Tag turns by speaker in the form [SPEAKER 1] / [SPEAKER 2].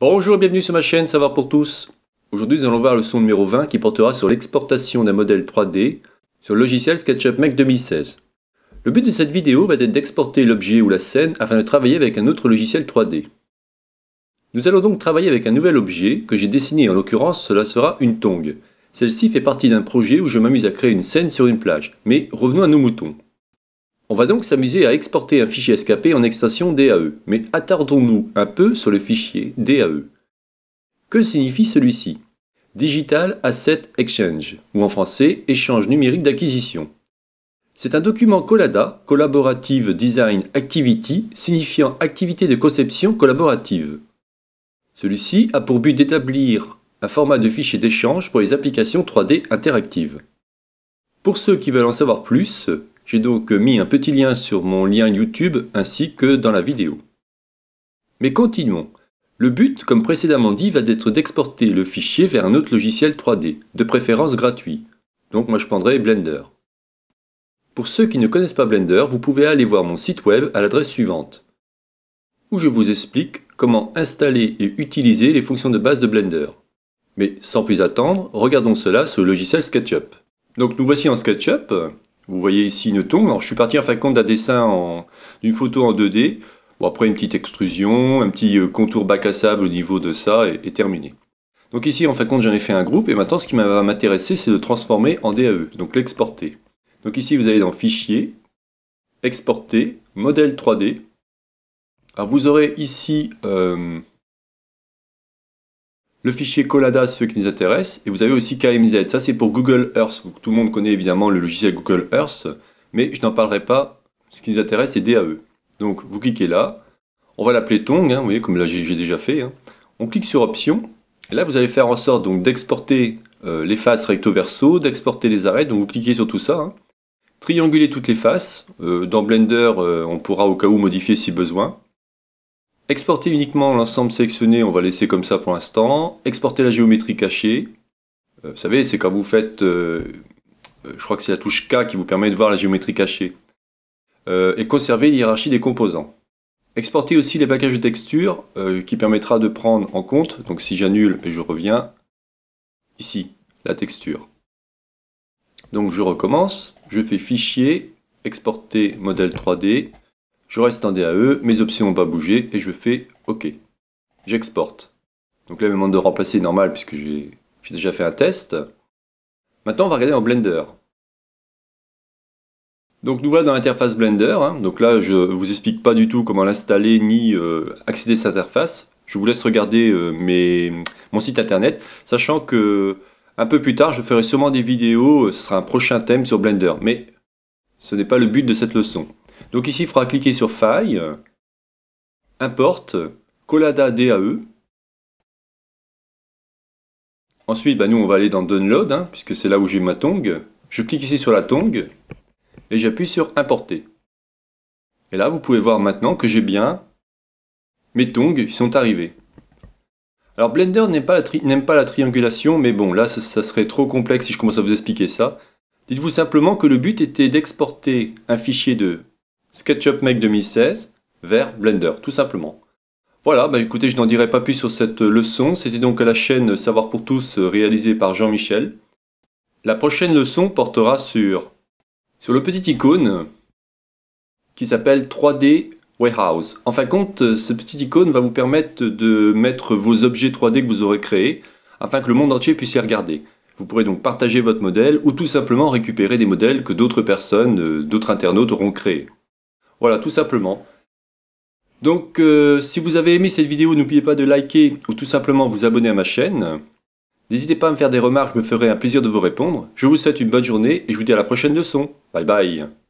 [SPEAKER 1] Bonjour et bienvenue sur ma chaîne Savoir pour tous. Aujourd'hui nous allons voir le son numéro 20 qui portera sur l'exportation d'un modèle 3D sur le logiciel SketchUp Mac 2016. Le but de cette vidéo va être d'exporter l'objet ou la scène afin de travailler avec un autre logiciel 3D. Nous allons donc travailler avec un nouvel objet que j'ai dessiné, en l'occurrence cela sera une tongue. Celle-ci fait partie d'un projet où je m'amuse à créer une scène sur une plage, mais revenons à nos moutons. On va donc s'amuser à exporter un fichier SKP en extension DAE, mais attardons-nous un peu sur le fichier DAE. Que signifie celui-ci Digital Asset Exchange, ou en français échange numérique d'acquisition. C'est un document Collada, Collaborative Design Activity, signifiant activité de conception collaborative. Celui-ci a pour but d'établir un format de fichier d'échange pour les applications 3D interactives. Pour ceux qui veulent en savoir plus, j'ai donc mis un petit lien sur mon lien YouTube ainsi que dans la vidéo. Mais continuons. Le but, comme précédemment dit, va d'être d'exporter le fichier vers un autre logiciel 3D, de préférence gratuit. Donc moi je prendrai Blender. Pour ceux qui ne connaissent pas Blender, vous pouvez aller voir mon site web à l'adresse suivante, où je vous explique comment installer et utiliser les fonctions de base de Blender. Mais sans plus attendre, regardons cela sous le logiciel SketchUp. Donc nous voici en SketchUp, vous voyez ici une tombe. Alors, je suis parti en fin de compte d'un dessin, d'une photo en 2D. Bon, après, une petite extrusion, un petit euh, contour bac à sable au niveau de ça et, terminé. Donc ici, en fin de compte, j'en ai fait un groupe. Et maintenant, ce qui va m'intéresser, c'est de transformer en DAE, donc l'exporter. Donc ici, vous allez dans Fichier, Exporter, Modèle 3D. Alors, vous aurez ici euh, le fichier Colada, ce qui nous intéresse et vous avez aussi KMZ, ça c'est pour Google Earth, tout le monde connaît évidemment le logiciel Google Earth, mais je n'en parlerai pas, ce qui nous intéresse c'est DAE. Donc vous cliquez là, on va l'appeler Tong, hein, vous voyez comme là j'ai déjà fait, hein. on clique sur Options, et là vous allez faire en sorte donc d'exporter euh, les faces recto-verso, d'exporter les arêtes, donc vous cliquez sur tout ça, hein. trianguler toutes les faces, euh, dans Blender euh, on pourra au cas où modifier si besoin, Exporter uniquement l'ensemble sélectionné, on va laisser comme ça pour l'instant. Exporter la géométrie cachée. Euh, vous savez, c'est quand vous faites... Euh, euh, je crois que c'est la touche K qui vous permet de voir la géométrie cachée. et conserver l'hierarchie des composants. Exporter aussi les packages de texture qui permettra de prendre en compte, donc si j'annule et je reviens, ici, la texture. Donc je recommence, je fais fichier, exporter modèle 3D, je reste en DAE, mes options n'ont pas bougé et je fais OK. J'exporte. Donc là, il me demande de remplacer normal puisque j'ai déjà fait un test. Maintenant, on va regarder en Blender. Donc nous voilà dans l'interface Blender. Hein. Donc là, je ne vous explique pas du tout comment l'installer ni euh, accéder à cette interface. Je vous laisse regarder euh, mon site internet, sachant que un peu plus tard, je ferai sûrement des vidéos, euh, ce sera un prochain thème sur Blender, mais ce n'est pas le but de cette leçon. Donc ici, il faudra cliquer sur File, Import, Colada DAE. Ensuite, bah, nous, on va aller dans Download, hein, puisque c'est là où j'ai ma tong. Je clique ici sur la tong, et j'appuie sur Importer. Et là, vous pouvez voir maintenant que j'ai bien mes tongs qui sont arrivés. Alors Blender n'aime pas, la triangulation, mais bon, là, ça, ça, serait trop complexe si je commence à vous expliquer ça. Dites-vous simplement que le but était d'exporter un fichier de SketchUp Make 2016 vers Blender, tout simplement. Voilà, bah écoutez, je n'en dirai pas plus sur cette euh, leçon. C'était donc la chaîne euh, Savoir pour tous euh, réalisée par Jean-Michel. La prochaine leçon portera sur, sur le petit icône qui s'appelle 3D Warehouse. En fin de compte, ce petit icône va vous permettre de mettre vos objets 3D que vous aurez créés afin que le monde entier puisse y regarder. Vous pourrez donc partager votre modèle ou tout simplement récupérer des modèles que d'autres personnes, d'autres internautes auront créés. Voilà, tout simplement. Donc, euh, si vous avez aimé cette vidéo, n'oubliez pas de liker ou tout simplement vous abonner à ma chaîne. N'hésitez pas à me faire des remarques, je me ferai un plaisir de vous répondre. Je vous souhaite une bonne journée et je vous dis à la prochaine leçon. Bye bye